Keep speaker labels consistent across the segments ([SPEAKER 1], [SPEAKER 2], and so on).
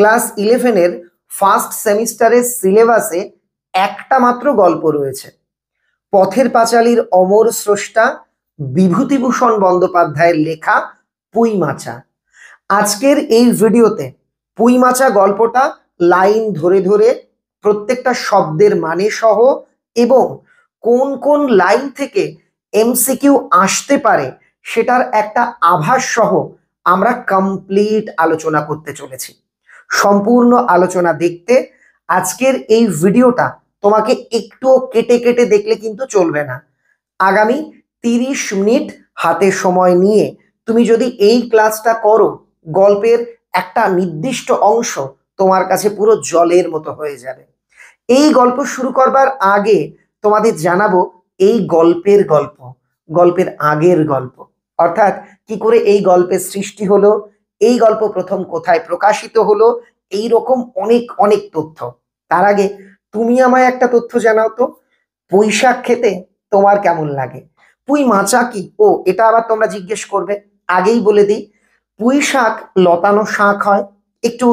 [SPEAKER 1] Class ইলেভেনের first সেমিস্টারের সিলেবাসে একটা মাত্র গল্প রয়েছে পথের পাঁচালীর অমর স্রষ্টা বিভূতিভূষণ বন্দ্যোপাধ্যায়ের লেখা পুইমাচা আজকের এই ভিডিওতে পুইমাচা গল্পটা লাইন ধরে ধরে প্রত্যেকটা শব্দের মানে সহ এবং কোন কোন লাইন থেকে এমসিকিউ আসতে পারে সেটার একটা আভাস সহ আমরা কমপ্লিট আলোচনা করতে চলেছি সম্পূর্ণ আলোচনা দেখতে আজকের এই ভিডিওটা তোমাকে একটুও কেটে কেটে দেখলে কিন্তু চলবে না আগামী তিরিশ মিনিট হাতে সময় নিয়ে তুমি যদি এই ক্লাসটা করো গল্পের একটা নির্দিষ্ট অংশ তোমার কাছে পুরো জলের মতো হয়ে যাবে এই গল্প শুরু করবার আগে তোমাদের জানাবো এই গল্পের গল্প গল্পের আগের গল্প অর্থাৎ কি করে এই গল্পের সৃষ্টি হলো এই গল্প প্রথম কোথায় প্রকাশিত হলো এই রকম অনেক অনেক তথ্য তার আগে তুমি আমায় একটা তথ্য জানাও তো পয়সা খেতে তোমার কেমন লাগে পুই মাচা কি ও এটা আবার তোমরা জিজ্ঞেস করবে আগেই বলে দিই পুঁই শাক লতানো শাক হয় একটু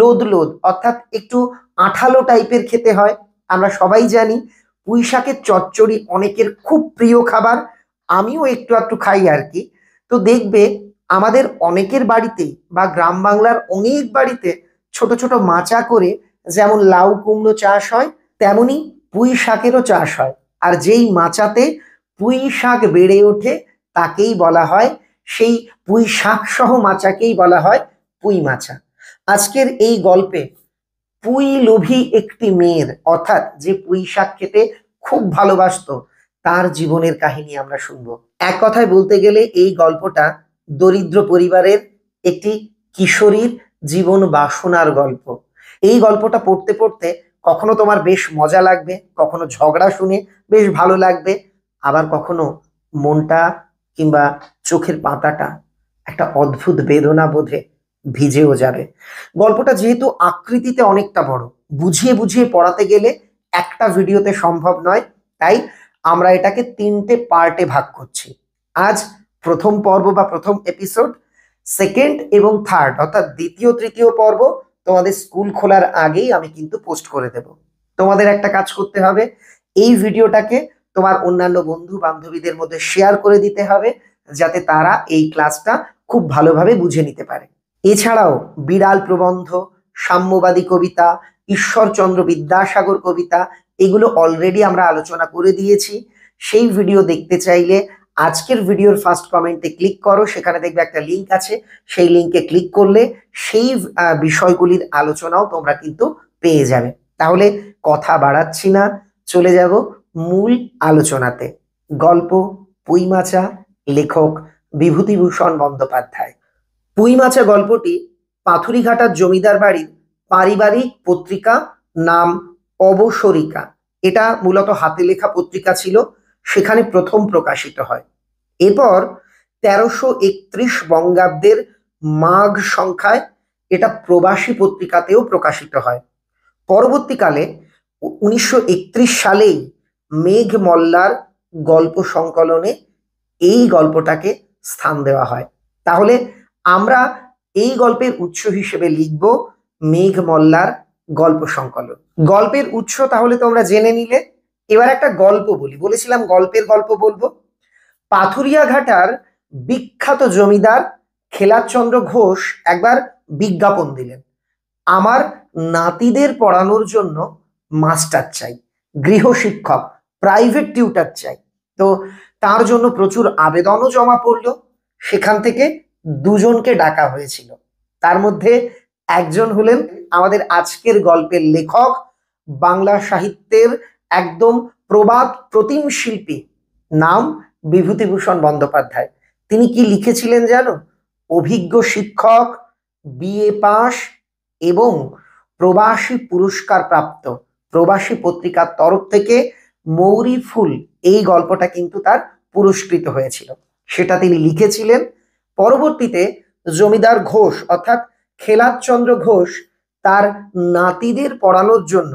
[SPEAKER 1] লোদ লোদ অর্থাৎ একটু আঠালো টাইপের খেতে হয় আমরা সবাই জানি পুঁই শাকের চচ্চড়ি অনেকের খুব প্রিয় খাবার আমিও একটু একটু খাই আর কি তো দেখবে আমাদের অনেকের বাড়িতে বা গ্রাম বাংলার অনেক বাড়িতে ছোট ছোট মাচা করে যেমন লাউ কুমড়ো চাষ হয় তেমনি পুঁই শাকেরও চাষ হয় আর যেই মাচাতে পুঁই শাক বেড়ে ওঠে তাকেই বলা হয় সেই পুঁই শাক সহ মাচাকেই বলা হয় পুঁই মাচা আজকের এই গল্পে পুঁই লোভী একটি মেয়ের অর্থাৎ যে পুঁই শাক খেতে খুব ভালোবাসত তার জীবনের কাহিনী আমরা শুনব এক কথায় বলতে গেলে এই গল্পটা দরিদ্র পরিবারের একটি কিশোরীর জীবন বাসনার গল্প এই গল্পটা পড়তে পড়তে কখনো তোমার বেশ মজা লাগবে কখনো ঝগড়া শুনে বেশ ভালো লাগবে আবার কখনো মনটা কিংবা চোখের পাতাটা একটা অদ্ভুত বেদনা বোধে ভিজেও যাবে গল্পটা যেহেতু আকৃতিতে অনেকটা বড় বুঝিয়ে বুঝিয়ে পড়াতে গেলে একটা ভিডিওতে সম্ভব নয় তাই আমরা এটাকে তিনটে পার্টে ভাগ করছি আজ প্রথম পর্ব বা প্রথম এপিসোড সেকেন্ড এবং থার্ড অর্থাৎ দ্বিতীয় তৃতীয় পর্ব তোমাদের স্কুল খোলার আগেই আমি কিন্তু পোস্ট করে দেব তোমাদের একটা কাজ করতে হবে এই ভিডিওটাকে তোমার অন্যান্য বন্ধু বান্ধবীদের মধ্যে শেয়ার করে দিতে হবে যাতে তারা এই ক্লাসটা খুব ভালোভাবে বুঝে নিতে পারে এছাড়াও বিড়াল প্রবন্ধ সাম্যবাদী কবিতা ঈশ্বরচন্দ্র বিদ্যাসাগর কবিতা এগুলো অলরেডি আমরা আলোচনা করে দিয়েছি সেই ভিডিও দেখতে চাইলে আজকের ভিডিওর ফার্স্ট কমেন্টে ক্লিক করো সেখানে দেখবে একটা লিঙ্ক আছে সেই লিঙ্কে ক্লিক করলে সেই বিষয়গুলির আলোচনাও তোমরা কিন্তু পেয়ে যাবে তাহলে কথা বাড়াচ্ছি না চলে যাব মূল আলোচনাতে গল্প পুইমাচা লেখক বিভূতিভূষণ বন্দ্যোপাধ্যায় পুইমাচা গল্পটি পাথুরিঘাটার জমিদার বাড়ির পারিবারিক পত্রিকা নাম অবসরিকা এটা মূলত হাতে লেখা পত্রিকা ছিল সেখানে প্রথম প্রকাশিত হয় এরপর তেরোশো একত্রিশ বঙ্গাব্দের মাঘ সংখ্যায় এটা প্রবাসী পত্রিকাতেও প্রকাশিত হয় পরবর্তীকালে উনিশশো সালেই মেঘ মল্লার গল্প সংকলনে এই গল্পটাকে স্থান দেওয়া হয় তাহলে আমরা এই গল্পের উৎস হিসেবে লিখব মেঘ মল্লার গল্প সংকলন গল্পের উৎস তাহলে তোমরা জেনে নিলে এবার একটা গল্প বলি বলেছিলাম গল্পের গল্প বলবো পাথুরিয়া ঘাটার বিখ্যাত জমিদার খেলাচন্দ্র ঘোষ একবার বিজ্ঞাপন দিলেন আমার নাতিদের পড়ানোর জন্য মাস্টার চাই গৃহশিক্ষক প্রাইভেট টিউটার চাই তো তার জন্য প্রচুর আবেদনও জমা পড়ল সেখান থেকে দুজনকে ডাকা হয়েছিল তার মধ্যে একজন হলেন আমাদের আজকের গল্পের লেখক বাংলা সাহিত্যের একদম প্রবাদ প্রতিম শিল্পী নাম বিভূতিভূষণ বন্দ্যোপাধ্যায় তিনি কি লিখেছিলেন যেন অভিজ্ঞ শিক্ষক বিএ পাস এবং প্রবাসী পুরস্কার প্রাপ্ত প্রবাসী পত্রিকার তরফ থেকে মৌরি ফুল এই গল্পটা কিন্তু তার পুরস্কৃত হয়েছিল সেটা তিনি লিখেছিলেন পরবর্তীতে জমিদার ঘোষ অর্থাৎ খেলাচন্দ্র ঘোষ তার নাতিদের পড়ানোর জন্য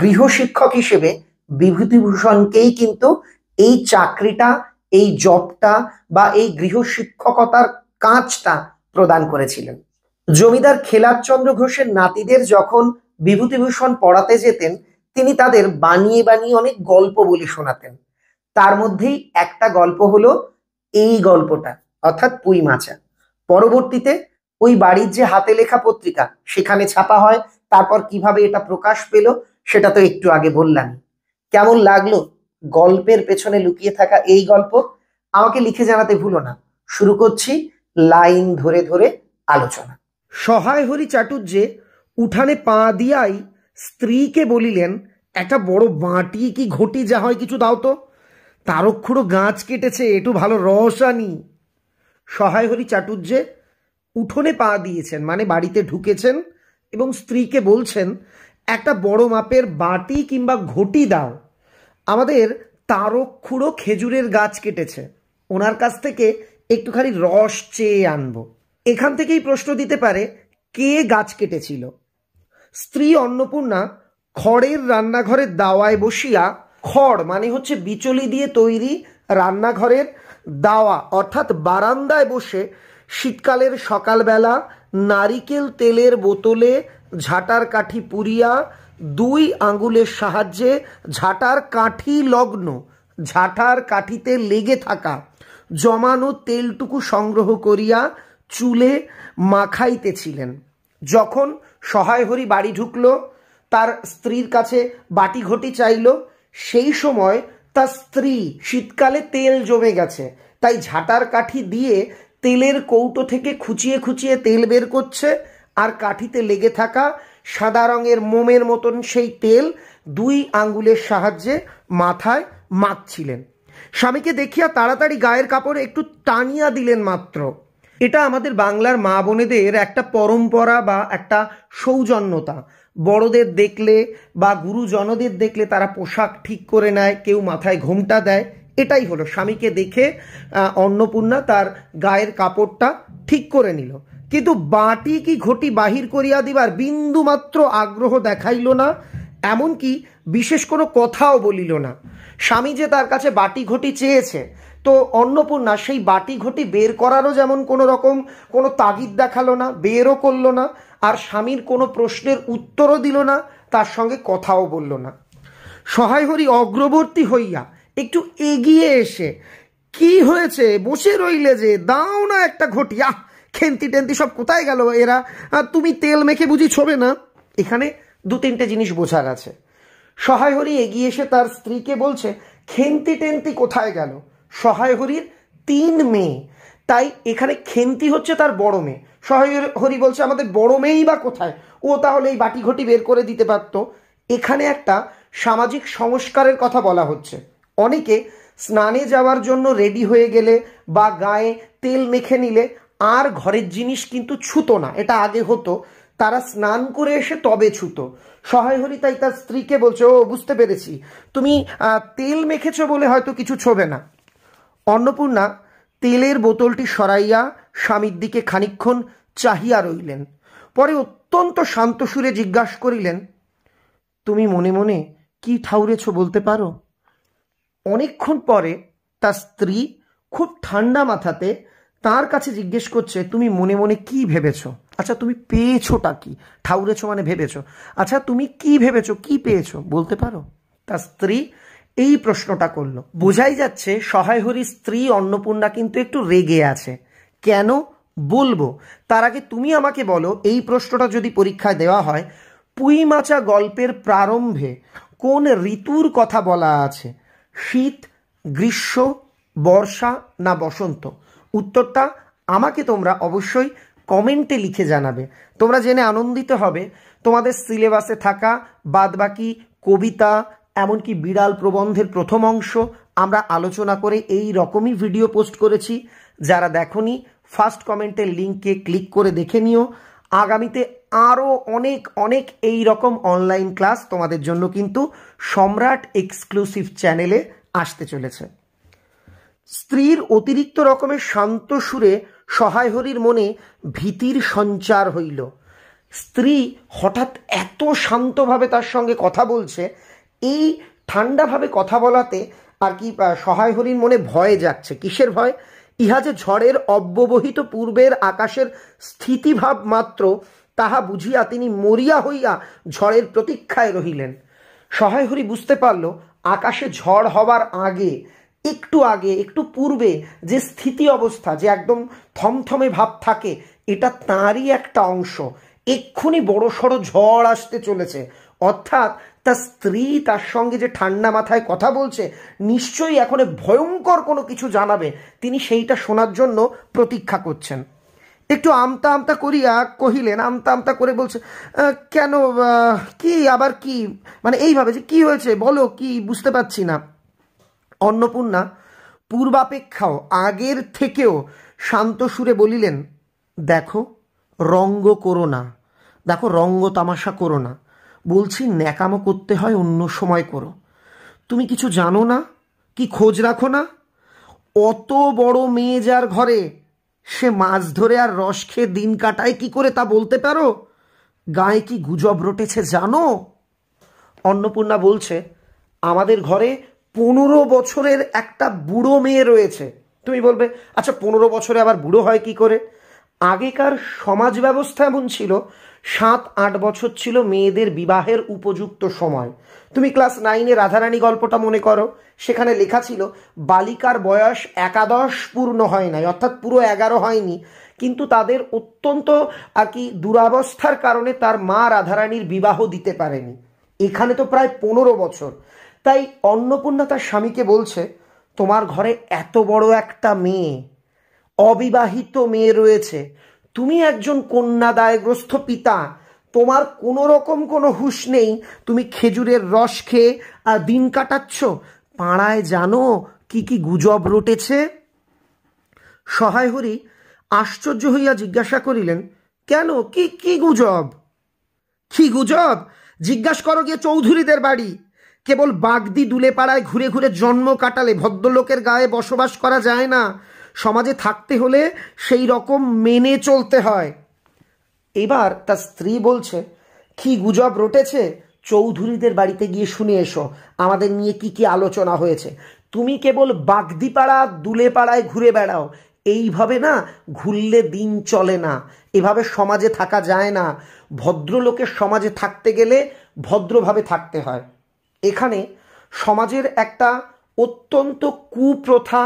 [SPEAKER 1] গৃহশিক্ষক হিসেবে বিভূতিভূষণকেই কিন্তু এই চাকরিটা এই জবটা বা এই গৃহশিক্ষকতার কাজটা প্রদান করেছিলেন জমিদার খেলাচন্দ্র ঘোষের নাতিদের যখন বিভূতিভূষণ পড়াতে যেতেন তিনি তাদের বানিয়ে বানিয়ে অনেক গল্প বলে শোনাতেন তার মধ্যেই একটা গল্প হলো এই গল্পটা অর্থাৎ পুই মাচা পরবর্তীতে ওই বাড়ির যে হাতে লেখা পত্রিকা সেখানে ছাপা হয় তারপর কিভাবে এটা প্রকাশ পেল সেটা তো একটু আগে বললাম কেমন লাগলো গল্পের পেছনে লুকিয়ে থাকা এই গল্প আমাকে লিখে জানাতে ভুলো না শুরু করছি লাইন ধরে ধরে আলোচনা সহায় হরি চাটুর্যে উঠানে পা দিয়াই স্ত্রীকে বলিলেন একটা বড় বাঁটি কি ঘটি যা হয় কিছু দাও তো তারক্ষুড়ো গাছ কেটেছে একটু ভালো রস আনি সহায় হরি চাটুর্যে উঠোনে পা দিয়েছেন মানে বাড়িতে ঢুকেছেন এবং স্ত্রীকে বলছেন একটা বড় মাপের বাটি কিংবা ঘটি দাও আমাদের তারকখুড়ো খেজুরের গাছ কেটেছে ওনার কাছ থেকে একটুখানি রস চেয়ে আনবো এখান থেকেই প্রশ্ন দিতে পারে কে গাছ কেটেছিল স্ত্রী অন্নপূর্ণা খড়ের রান্নাঘরের দাওয়ায় বসিয়া খড় মানে হচ্ছে বিচলি দিয়ে তৈরি রান্নাঘরের দাওয়া অর্থাৎ বারান্দায় বসে শীতকালের সকালবেলা নারিকেল তেলের বোতলে ঝাটার কাঠি পুরিয়া দুই আঙ্গুলের সাহায্যে ঝাটার কাঠি লগ্ন ঝাটার কাঠিতে লেগে থাকা জমানো তেলটুকু সংগ্রহ করিয়া চুলে মাখাইতেছিলেন যখন সহায় হরি বাড়ি ঢুকল তার স্ত্রীর কাছে বাটি ঘটি চাইল সেই সময় তার স্ত্রী শীতকালে তেল জমে গেছে তাই ঝাঁটার কাঠি দিয়ে তেলের কৌটো থেকে খুঁচিয়ে খুঁচিয়ে তেল বের করছে আর কাঠিতে লেগে থাকা সাদা রঙের মোমের মতন সেই তেল দুই আঙ্গুলের সাহায্যে মাথায় মাখছিলেন স্বামীকে দেখিয়া তাড়াতাড়ি গায়ের কাপড় একটু টানিয়া দিলেন মাত্র এটা আমাদের বাংলার মা বোনেদের একটা পরম্পরা বা একটা সৌজন্যতা বড়দের দেখলে বা গুরুজনদের দেখলে তারা পোশাক ঠিক করে নেয় কেউ মাথায় ঘোমটা দেয় এটাই হলো স্বামীকে দেখে অন্নপূর্ণা তার গায়ের কাপড়টা ঠিক করে নিল কিন্তু বাটি কি ঘটি বাহির করিয়া দিবার বিন্দুমাত্র আগ্রহ দেখাইল না এমনকি বিশেষ কোনো কথাও বলিল না স্বামী যে তার কাছে বাটি ঘটি চেয়েছে তো অন্নপূর্ণা সেই বাটি ঘটি বের করারও যেমন কোনো রকম কোনো তাগিদ দেখালো না বেরও করলো না আর স্বামীর কোনো প্রশ্নের উত্তরও দিল না তার সঙ্গে কথাও বলল না সহায় হরি অগ্রবর্তী হইয়া একটু এগিয়ে এসে কি হয়েছে বসে রইলে যে দাও না একটা ঘটি আহ খেন্তি টেন্তি সব কোথায় গেল এরা তুমি তেল মেখে বুঝি ছোবে না এখানে দু তিনটে জিনিস বোঝার আছে সহায় হরি এগিয়ে এসে তার স্ত্রীকে বলছে খেন্তি টেন্তি কোথায় গেল সহায় হরির তিন মেয়ে তাই এখানে খেন্তি হচ্ছে তার বড় মেয়ে সহায় হরি বলছে আমাদের বড় মেয়েই বা কোথায় ও তাহলে এই বাটি ঘটি বের করে দিতে পারতো এখানে একটা সামাজিক সংস্কারের কথা বলা হচ্ছে অনেকে স্নানে যাওয়ার জন্য রেডি হয়ে গেলে বা গায়ে তেল মেখে নিলে আর ঘরের জিনিস কিন্তু ছুতো না এটা আগে হতো তারা স্নান করে এসে তবে ছুতো সহায় তাই তার স্ত্রীকে বলছে ও বুঝতে পেরেছি তুমি তেল মেখেছ বলে হয়তো কিছু ছোবে না অন্নপূর্ণা তেলের বোতলটি সরাইয়া স্বামীর দিকে খানিক্ষণ চাহিয়া রইলেন পরে অত্যন্ত শান্ত সুরে জিজ্ঞাসা করিলেন তুমি মনে মনে কি ঠাউরেছ বলতে পারো অনেকক্ষণ পরে তার স্ত্রী খুব ঠান্ডা মাথাতে তার কাছে জিজ্ঞেস করছে তুমি মনে মনে কি ভেবেছো আচ্ছা তুমি পেয়েছোটা কি ঠাউরেছো মানে ভেবেছো আচ্ছা তুমি কি ভেবেছো কি পেয়েছো বলতে পারো তার স্ত্রী এই প্রশ্নটা করলো বোঝাই যাচ্ছে সহায়হরির স্ত্রী অন্নপূর্ণা কিন্তু একটু রেগে আছে কেন বলবো তার আগে তুমি আমাকে বলো এই প্রশ্নটা যদি পরীক্ষায় দেওয়া হয় পুইমাচা গল্পের প্রারম্ভে কোন ঋতুর কথা বলা আছে শীত গ্রীষ্ম বর্ষা না বসন্ত উত্তরটা আমাকে তোমরা অবশ্যই কমেন্টে লিখে জানাবে তোমরা জেনে আনন্দিত হবে তোমাদের সিলেবাসে থাকা বাদবাকি কবিতা এমনকি বিড়াল প্রবন্ধের প্রথম অংশ আমরা আলোচনা করে এই রকমই ভিডিও পোস্ট করেছি যারা দেখনি ফার্স্ট কমেন্টের লিঙ্কে ক্লিক করে দেখে নিও আগামীতে আরও অনেক অনেক এই রকম অনলাইন ক্লাস তোমাদের জন্য কিন্তু সম্রাট এক্সক্লুসিভ চ্যানেলে আসতে চলেছে স্ত্রীর অতিরিক্ত রকমের শান্ত সুরে সহায়হরির মনে ভীতির সঞ্চার হইল স্ত্রী হঠাৎ এত শান্তভাবে তার সঙ্গে কথা বলছে এই ঠান্ডাভাবে কথা বলাতে আর কি সহায়হরির মনে ভয় যাচ্ছে কিসের ভয় ইহা যে ঝড়ের অব্যবহিত পূর্বের আকাশের স্থিতিভাব মাত্র তাহা বুঝিয়া তিনি মরিয়া হইয়া ঝড়ের প্রতীক্ষায় রহিলেন সহায়হরি বুঝতে পারল আকাশে ঝড় হওয়ার আগে একটু আগে একটু পূর্বে যে স্থিতি অবস্থা যে একদম থমথমে ভাব থাকে এটা তাঁরই একটা অংশ এক্ষুনি বড় সড়ো ঝড় আসতে চলেছে অর্থাৎ তার স্ত্রী তার সঙ্গে যে ঠান্ডা মাথায় কথা বলছে নিশ্চয়ই এখন ভয়ঙ্কর কোনো কিছু জানাবে তিনি সেইটা শোনার জন্য প্রতীক্ষা করছেন একটু আমতা আমতা করিয়া কহিলেন আমতা আমতা করে বলছে কেন কি আবার কি মানে এইভাবে যে কি হয়েছে বলো কি বুঝতে পারছি না অন্নপূর্ণা পূর্বাপেক্ষাও আগের থেকেও শান্ত সুরে বলিলেন দেখো রঙ্গ করো না দেখো রঙ্গ তামাশা করো না বলছি ন্যাকামো করতে হয় অন্য সময় করো তুমি কিছু জানো না কি খোঁজ রাখো না অত বড় মেয়ে যার ঘরে সে মাছ ধরে আর রস খেয়ে দিন কাটায় কি করে তা বলতে পারো গায়ে কি গুজব রটেছে জানো অন্নপূর্ণা বলছে আমাদের ঘরে পনেরো বছরের একটা বুড়ো মেয়ে রয়েছে তুমি বলবে আচ্ছা পনেরো বছরে আবার বুড়ো হয় কি করে আগেকার সমাজ ব্যবস্থা এমন ছিল সাত আট বছর ছিল মেয়েদের বিবাহের উপযুক্ত সময় তুমি ক্লাস নাইনে রাধারানী গল্পটা মনে করো সেখানে লেখা ছিল বালিকার বয়স একাদশ পূর্ণ হয় নাই অর্থাৎ পুরো এগারো হয়নি কিন্তু তাদের অত্যন্ত আর কি দুরাবস্থার কারণে তার মা রাধারানীর বিবাহ দিতে পারেনি এখানে তো প্রায় পনেরো বছর তাই অন্নপূর্ণা তার স্বামীকে বলছে তোমার ঘরে এত বড় একটা মেয়ে অবিবাহিত মেয়ে রয়েছে তুমি একজন কন্যা দায়গ্রস্ত পিতা তোমার কোনো রকম কোনো হুশ নেই তুমি খেজুরের রস খেয়ে আর দিন কাটাচ্ছ পাড়ায় জানো কি কি গুজব রটেছে সহায় হরি আশ্চর্য হইয়া জিজ্ঞাসা করিলেন কেন কি কি গুজব কি গুজব জিজ্ঞাসা করো গিয়ে চৌধুরীদের বাড়ি কেবল বাগদি দুলেপাড়ায় ঘুরে ঘুরে জন্ম কাটালে ভদ্রলোকের গায়ে বসবাস করা যায় না সমাজে থাকতে হলে সেই রকম মেনে চলতে হয় এবার তার স্ত্রী বলছে কি গুজব রটেছে চৌধুরীদের বাড়িতে গিয়ে শুনে এসো আমাদের নিয়ে কি কি আলোচনা হয়েছে তুমি কেবল বাগদিপাড়া দুলেপাড়ায় ঘুরে বেড়াও এইভাবে না ঘুরলে দিন চলে না এভাবে সমাজে থাকা যায় না ভদ্রলোকের সমাজে থাকতে গেলে ভদ্রভাবে থাকতে হয় এখানে সমাজের একটা অত্যন্ত কুপ্রথা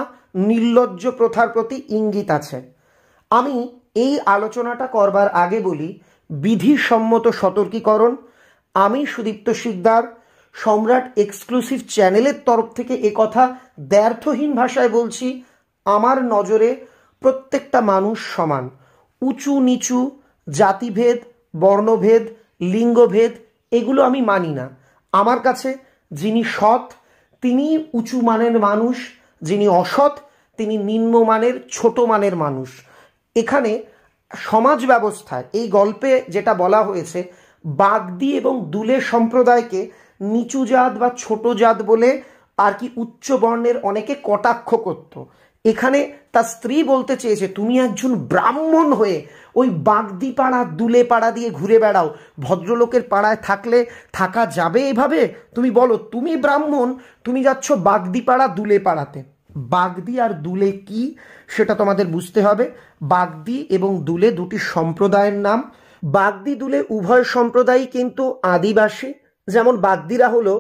[SPEAKER 1] নির্লজ্জ প্রথার প্রতি ইঙ্গিত আছে আমি এই আলোচনাটা করবার আগে বলি বিধিসম্মত সতর্কীকরণ আমি সুদীপ্ত শিকদার সম্রাট এক্সক্লুসিভ চ্যানেলের তরফ থেকে কথা ব্যর্থহীন ভাষায় বলছি আমার নজরে প্রত্যেকটা মানুষ সমান উঁচু নিচু জাতিভেদ বর্ণভেদ লিঙ্গভেদ এগুলো আমি মানি না আমার কাছে যিনি সৎ তিনি উঁচু মানের মানুষ যিনি অসৎ তিনি নিম্নমানের ছোট মানের মানুষ এখানে সমাজ ব্যবস্থায় এই গল্পে যেটা বলা হয়েছে বাগদি এবং দুলে সম্প্রদায়কে নিচু জাত বা ছোট জাত বলে আর কি উচ্চ বর্ণের অনেকে কটাক্ষ করত এখানে তার স্ত্রী বলতে চেয়েছে তুমি একজন ব্রাহ্মণ হয়ে ওই বাগদি পাড়া দুলে পাড়া দিয়ে ঘুরে বেড়াও ভদ্রলোকের পাড়ায় থাকলে থাকা যাবে এভাবে তুমি বলো তুমি ব্রাহ্মণ তুমি যাচ্ছ বাগদি পাড়া দুলে পাড়াতে বাগদি আর দুলে কি সেটা তোমাদের বুঝতে হবে বাগদি এবং দুলে দুটি সম্প্রদায়ের নাম বাগদি দুলে উভয় সম্প্রদায়ই কিন্তু আদিবাসী যেমন বাগদিরা হলো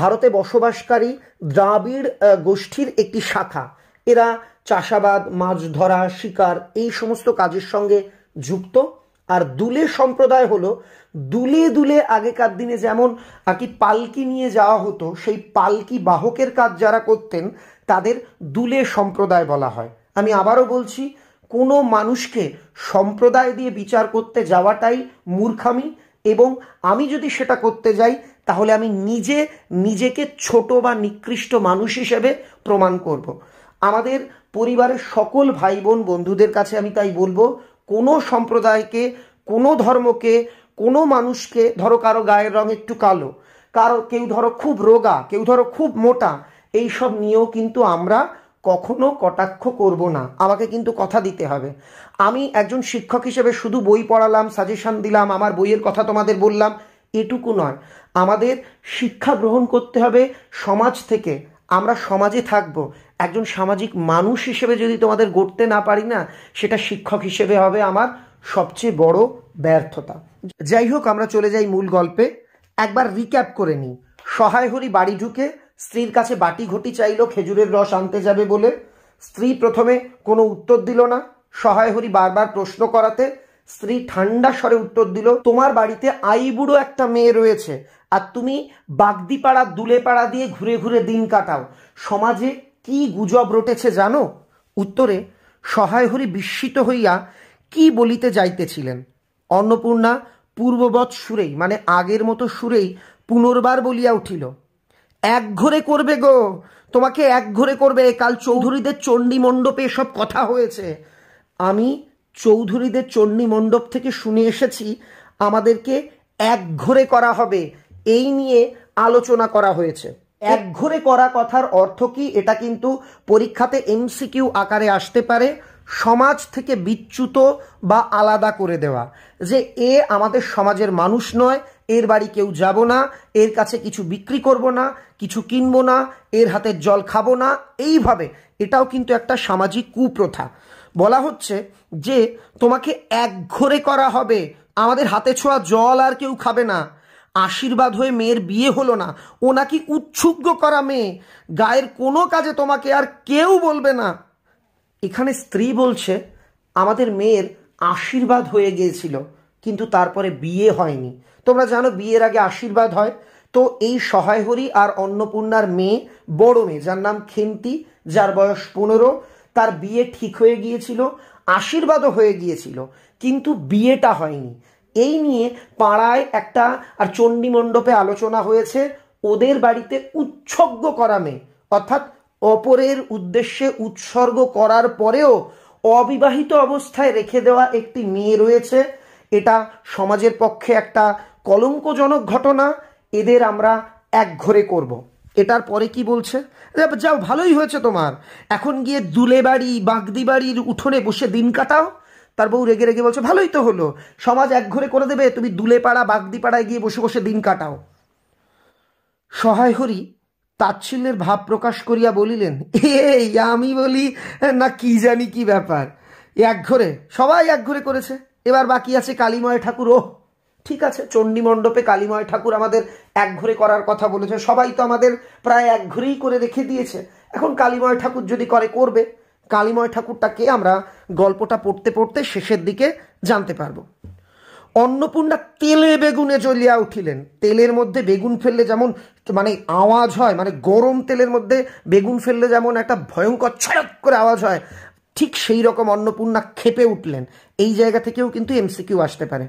[SPEAKER 1] ভারতে বসবাসকারী দ্রাবিড় গোষ্ঠীর একটি শাখা এরা চাষাবাদ মাছ ধরা শিকার এই সমস্ত কাজের সঙ্গে যুক্ত আর দুলে সম্প্রদায় হলো দুলে দুলে আগেকার দিনে যেমন আর কি পালকি নিয়ে যাওয়া হতো সেই পালকি বাহকের কাজ যারা করতেন তাদের দুলে সম্প্রদায় বলা হয় আমি আবারও বলছি কোনো মানুষকে সম্প্রদায় দিয়ে বিচার করতে যাওয়াটাই মূর্খামি এবং আমি যদি সেটা করতে যাই তাহলে আমি নিজে নিজেকে ছোট বা নিকৃষ্ট মানুষ হিসেবে প্রমাণ করব। আমাদের পরিবারের সকল ভাই বোন বন্ধুদের কাছে আমি তাই বলবো কোনো সম্প্রদায়কে কোনো ধর্মকে কোনো মানুষকে ধরো কারো গায়ের রং একটু কালো কারো কেউ ধরো খুব রোগা কেউ ধরো খুব মোটা এই সব নিয়েও কিন্তু আমরা কখনো কটাক্ষ করব না আমাকে কিন্তু কথা দিতে হবে আমি একজন শিক্ষক হিসেবে শুধু বই পড়ালাম সাজেশন দিলাম আমার বইয়ের কথা তোমাদের বললাম এটুকু নয় আমাদের শিক্ষা গ্রহণ করতে হবে সমাজ থেকে আমরা সমাজে থাকবো একজন সামাজিক মানুষ হিসেবে যদি তোমাদের গড়তে না পারি না সেটা শিক্ষক হিসেবে হবে আমার সবচেয়ে বড় ব্যর্থতা যাই হোক আমরা চলে যাই মূল গল্পে একবার রিক্যাপ করে নিই সহায় হরি বাড়ি ঢুকে স্ত্রীর কাছে বাটি ঘটি চাইল খেজুরের রস আনতে যাবে বলে স্ত্রী প্রথমে কোনো উত্তর দিল না সহায় হরি বারবার প্রশ্ন করাতে স্ত্রী ঠান্ডা স্বরে উত্তর দিল তোমার বাড়িতে আইবুড়ো একটা মেয়ে রয়েছে আর তুমি বাগদিপাড়া দুলেপাড়া দিয়ে ঘুরে ঘুরে দিন কাটাও সমাজে কি গুজব রটেছে জানো উত্তরে সহায়হরি বিস্মিত হইয়া কি বলিতে যাইতেছিলেন অন্নপূর্ণা পূর্ববৎ সুরেই মানে আগের মতো সুরেই পুনর্বার বলিয়া উঠিল এক ঘরে করবে গো তোমাকে এক ঘরে করবে কাল চৌধুরীদের চণ্ডী মণ্ডপে এসব কথা হয়েছে আমি চৌধুরীদের চণ্ডী মণ্ডপ থেকে শুনে এসেছি আমাদেরকে এক ঘরে করা হবে এই নিয়ে আলোচনা করা হয়েছে একঘরে করা কথার অর্থ কি এটা কিন্তু পরীক্ষাতে এমসিকিউ আকারে আসতে পারে সমাজ থেকে বিচ্যুত বা আলাদা করে দেওয়া যে এ আমাদের সমাজের মানুষ নয় এর বাড়ি কেউ যাব না এর কাছে কিছু বিক্রি করব না কিছু কিনব না এর হাতে জল খাবো না এইভাবে এটাও কিন্তু একটা সামাজিক কুপ্রথা বলা হচ্ছে যে তোমাকে একঘরে করা হবে আমাদের হাতে ছোঁয়া জল আর কেউ খাবে না আশীর্বাদ হয়ে মেয়ের বিয়ে হলো না ও নাকি উচ্ছুগ্য করা মেয়ে গায়ের কোনো কাজে তোমাকে আর কেউ বলবে না এখানে স্ত্রী বলছে আমাদের মেয়ের আশীর্বাদ হয়ে গিয়েছিল কিন্তু তারপরে বিয়ে হয়নি তোমরা জানো বিয়ের আগে আশীর্বাদ হয় তো এই সহায়হরি আর অন্নপূর্ণার মেয়ে বড় মেয়ে যার নাম খেন্তি যার বয়স পনেরো তার বিয়ে ঠিক হয়ে গিয়েছিল আশীর্বাদও হয়ে গিয়েছিল কিন্তু বিয়েটা হয়নি এই নিয়ে পাড়ায় একটা আর চণ্ডী মণ্ডপে আলোচনা হয়েছে ওদের বাড়িতে উৎসর্গ করা মেয়ে অর্থাৎ অপরের উদ্দেশ্যে উৎসর্গ করার পরেও অবিবাহিত অবস্থায় রেখে দেওয়া একটি মেয়ে রয়েছে এটা সমাজের পক্ষে একটা কলঙ্কজনক ঘটনা এদের আমরা এক ঘরে করব। এটার পরে কি বলছে যাও ভালোই হয়েছে তোমার এখন গিয়ে দুলে বাড়ি বাগদি বাড়ির উঠোনে বসে দিন কাটাও তার বউ রেগে রেগে বলছে ভালোই তো হলো সমাজ এক ঘরে করে দেবে তুমি দুলেপাড়া বাগদিপাড়ায় গিয়ে বসে বসে দিন কাটাও সহায় হরি তাচ্ছিল্যের ভাব প্রকাশ করিয়া বলিলেন এই আমি বলি না কি জানি কি ব্যাপার ঘরে সবাই এক ঘরে করেছে এবার বাকি আছে কালীময় ঠাকুর ও ঠিক আছে চণ্ডী মণ্ডপে কালীময় ঠাকুর আমাদের এক ঘরে করার কথা বলেছে সবাই তো আমাদের প্রায় এক ঘরেই করে রেখে দিয়েছে এখন কালীময় ঠাকুর যদি করে করবে কালীময় ঠাকুরটাকে আমরা গল্পটা পড়তে পড়তে শেষের দিকে জানতে পারবো অন্নপূর্ণা তেলে বেগুনে জ্বলিয়া উঠিলেন তেলের মধ্যে বেগুন ফেললে যেমন মানে আওয়াজ হয় মানে গরম তেলের মধ্যে বেগুন ফেললে যেমন একটা ভয়ঙ্কর ছড়ক করে আওয়াজ হয় ঠিক সেই রকম অন্নপূর্ণা খেপে উঠলেন এই জায়গা থেকেও কিন্তু এমসিকিউ আসতে পারে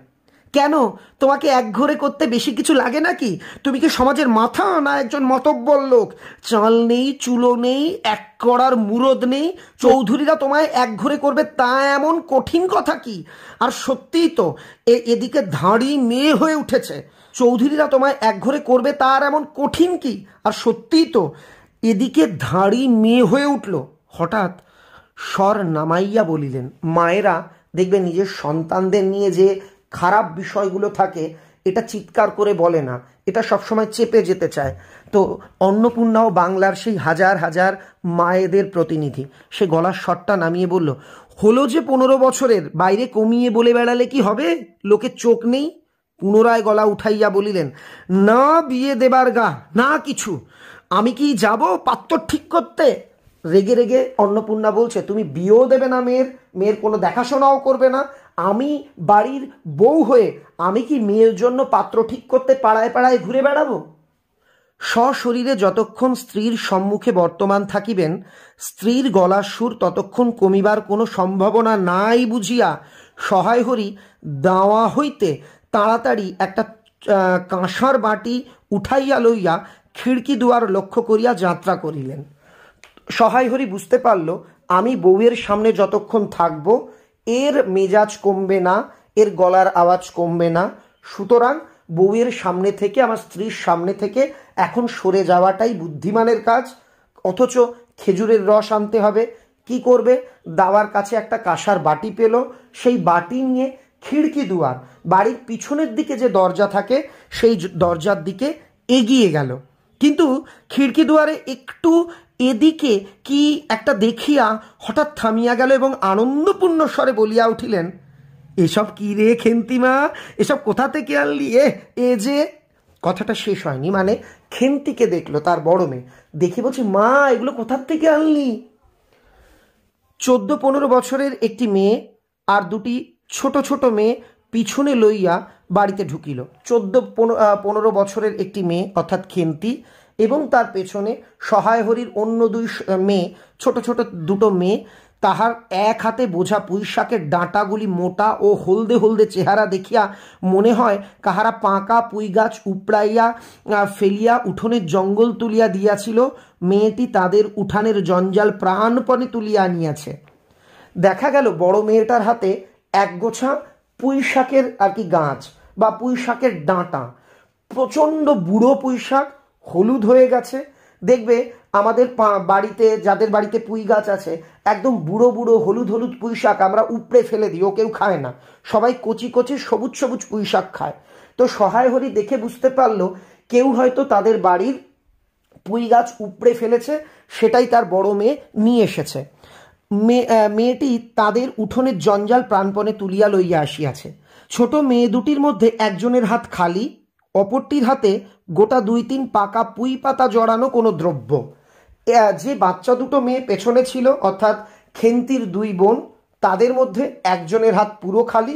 [SPEAKER 1] কেন তোমাকে এক ঘরে করতে বেশি কিছু লাগে নাকি তুমি কি সমাজের মাথা না একজন মতব্বর লোক চাল নেই চুলো নেই এক করার মুরদ নেই চৌধুরীরা তোমায় এক ঘরে করবে তা এমন কঠিন কথা কি আর সত্যিই তো এদিকে ধাড়ি মেয়ে হয়ে উঠেছে চৌধুরীরা তোমায় এক ঘরে করবে তার এমন কঠিন কি আর সত্যিই তো এদিকে ধাঁড়ি মেয়ে হয়ে উঠল হঠাৎ স্বর নামাইয়া বলিলেন মায়েরা দেখবে নিজের সন্তানদের নিয়ে যে খারাপ বিষয়গুলো থাকে এটা চিৎকার করে বলে না এটা সবসময় চেপে যেতে চায় তো অন্নপূর্ণাও বাংলার সেই হাজার হাজার মায়েদের প্রতিনিধি সে গলার শটটা নামিয়ে বলল হলো যে পনেরো বছরের বাইরে কমিয়ে বলে বেড়ালে কি হবে লোকের চোখ নেই পুনরায় গলা উঠাইয়া বলিলেন না বিয়ে দেবার গা না কিছু আমি কি যাব পাত্র ঠিক করতে রেগে রেগে অন্নপূর্ণা বলছে তুমি বিয়েও দেবে না মেয়ের মেয়ের কোনো দেখাশোনাও করবে না আমি বাড়ির বউ হয়ে আমি কি মেয়ের জন্য পাত্র ঠিক করতে পাড়ায় পাড়ায় ঘুরে বেড়াবো সশরীরে যতক্ষণ স্ত্রীর সম্মুখে বর্তমান থাকিবেন স্ত্রীর গলার সুর ততক্ষণ কমিবার কোনো সম্ভাবনা নাই বুঝিয়া সহায় হরি দাওয়া হইতে তাড়াতাড়ি একটা কাঁসার বাটি উঠাইয়া লইয়া খিড়কি দুয়ার লক্ষ্য করিয়া যাত্রা করিলেন সহায় হরি বুঝতে পারল আমি বউয়ের সামনে যতক্ষণ থাকবো এর মেজাজ কমবে না এর গলার আওয়াজ কমবে না সুতরাং বউয়ের সামনে থেকে আমার স্ত্রীর সামনে থেকে এখন সরে যাওয়াটাই বুদ্ধিমানের কাজ অথচ খেজুরের রস আনতে হবে কি করবে দাওয়ার কাছে একটা কাঁসার বাটি পেল সেই বাটি নিয়ে খিড়কি দুয়ার বাড়ির পিছনের দিকে যে দরজা থাকে সেই দরজার দিকে এগিয়ে গেল কিন্তু খিড়কি দুয়ারে একটু এদিকে কি একটা দেখিয়া হঠাৎ থামিয়া গেল এবং আনন্দপূর্ণ স্বরে বলিয়া উঠিলেন এসব কি রে খেন্তিমা এসব কোথা থেকে আনলি এ এ যে কথাটা শেষ হয়নি মানে খেন্তিকে দেখলো তার বড় মেয়ে দেখি বলছি মা এগুলো কোথার থেকে আনলি চোদ্দ পনেরো বছরের একটি মেয়ে আর দুটি ছোট ছোট মেয়ে পিছনে লইয়া বাড়িতে ঢুকিল চোদ্দ পনেরো বছরের একটি মেয়ে অর্থাৎ খেন্তি এবং তার পেছনে সহায়হরির অন্য দুই মেয়ে ছোট ছোট দুটো মেয়ে তাহার এক হাতে বোঝা পুঁইশাকের ডাঁটাগুলি মোটা ও হলদে হলদে চেহারা দেখিয়া মনে হয় কাহারা পাঁকা পুঁই গাছ উপড়াইয়া ফেলিয়া উঠোনের জঙ্গল তুলিয়া দিয়াছিল মেয়েটি তাদের উঠানের জঞ্জাল প্রাণপণে তুলিয়া আনিয়াছে দেখা গেল বড় মেয়েটার হাতে এক গোছা পুঁইশাকের আর কি গাছ বা পুঁই শাকের ডাঁটা প্রচণ্ড বুড়ো পুঁই শাক হলুদ হয়ে গেছে দেখবে আমাদের বাড়িতে যাদের বাড়িতে পুঁই গাছ আছে একদম বুড়ো বুড়ো হলুদ হলুদ পুঁই শাক আমরা উপড়ে ফেলে দিই ও কেউ খায় না সবাই কচি কচি সবুজ সবুজ পুঁই শাক খায় তো সহায় হরি দেখে বুঝতে পারলো কেউ হয়তো তাদের বাড়ির পুঁই গাছ উপড়ে ফেলেছে সেটাই তার বড় মেয়ে নিয়ে এসেছে মেয়েটি তাদের উঠোনের জঞ্জাল প্রাণপণে তুলিয়া লইয়া আসিয়াছে ছোট মেয়ে দুটির মধ্যে একজনের হাত খালি অপরটির হাতে গোটা দুই তিন পাকা পুঁই পাতা জড়ানো কোনো দ্রব্য যে বাচ্চা দুটো মেয়ে পেছনে ছিল অর্থাৎ খেন্তির দুই বোন তাদের মধ্যে একজনের হাত পুরো খালি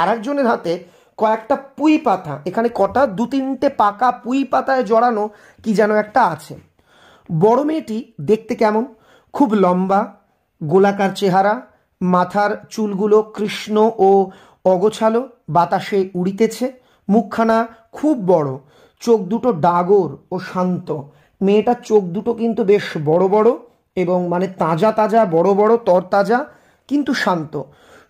[SPEAKER 1] আর একজনের হাতে কয়েকটা পুঁই পাতা এখানে কটা দু তিনটে পাকা পুঁই পাতায় জড়ানো কি যেন একটা আছে বড় মেয়েটি দেখতে কেমন খুব লম্বা গোলাকার চেহারা মাথার চুলগুলো কৃষ্ণ ও অগোছালো বাতাসে উড়িতেছে মুখখানা খুব বড় চোখ দুটো ডাগর ও শান্ত মেয়েটার চোখ দুটো কিন্তু বেশ বড় বড় এবং মানে তাজা তাজা বড় বড় তরতাজা কিন্তু শান্ত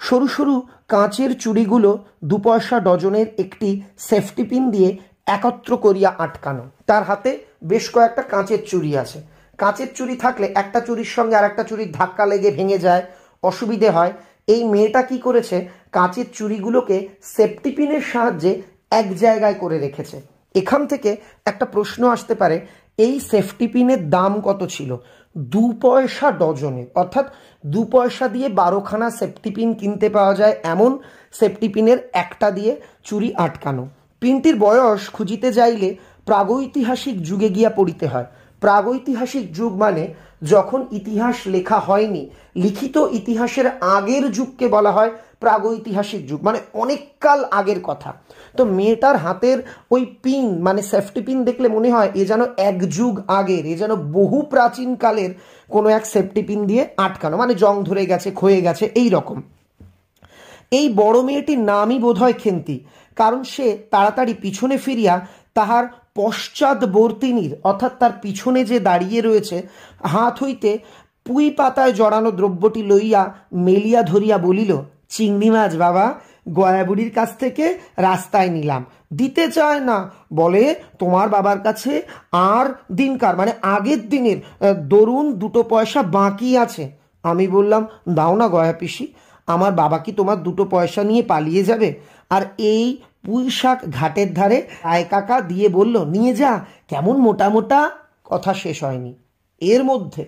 [SPEAKER 1] সরু সরু কাঁচের চুড়িগুলো দু পয়সা ডজনের একটি সেফটি পিন দিয়ে একত্র করিয়া আটকানো তার হাতে বেশ কয়েকটা কাঁচের চুড়ি আছে কাঁচের চুড়ি থাকলে একটা চুরির সঙ্গে আর একটা চুরির ধাক্কা লেগে ভেঙে যায় অসুবিধে হয় এই মেয়েটা কি করেছে কাঁচের চুরিগুলোকে সেফটিপিনের সাহায্যে এক জায়গায় করে রেখেছে এখান থেকে একটা প্রশ্ন আসতে পারে এই সেফটিপিনের দাম কত ছিল দু পয়সা ডজনে অর্থাৎ দু পয়সা দিয়ে বারোখানা সেফটিপিন কিনতে পাওয়া যায় এমন সেফটিপিনের একটা দিয়ে চুরি আটকানো পিনটির বয়স খুঁজিতে যাইলে প্রাগৈতিহাসিক যুগে গিয়া পড়িতে হয় প্রাগৈতিহাসিক যুগ মানে যখন ইতিহাস লেখা হয়নি লিখিত ইতিহাসের আগের যুগকে বলা হয় প্রাগৈতিহাসিক যুগ মানে অনেককাল আগের কথা তো মেয়েটার হাতের ওই পিন মানে সেফটি পিন দেখলে মনে হয় এ যেন এক যুগ আগের এ যেন বহু প্রাচীনকালের কোনো এক সেফটি পিন দিয়ে আটকানো মানে জং ধরে গেছে ক্ষয়ে গেছে এই রকম এই বড় মেয়েটির নামই বোধ হয় খেন্তি কারণ সে তাড়াতাড়ি পিছনে ফিরিয়া তাহার পশ্চাৎবর্তিনীর অর্থাৎ তার পিছনে যে দাঁড়িয়ে রয়েছে হাত হইতে পুঁই পাতায় জড়ানো দ্রব্যটি লইয়া মেলিয়া ধরিয়া বলিল চিংড়ি মাছ বাবা গয়াবুড়ির কাছ থেকে রাস্তায় নিলাম দিতে চায় না বলে তোমার বাবার কাছে আর দিনকার মানে আগের দিনের দরুন দুটো পয়সা বাকি আছে আমি বললাম দাও না গয়া পিসি আমার বাবা কি তোমার দুটো পয়সা নিয়ে পালিয়ে যাবে আর এই পুঁই শাক ঘাটের ধারে আয় কাকা দিয়ে বলল নিয়ে যা কেমন মোটা মোটা কথা শেষ হয়নি এর মধ্যে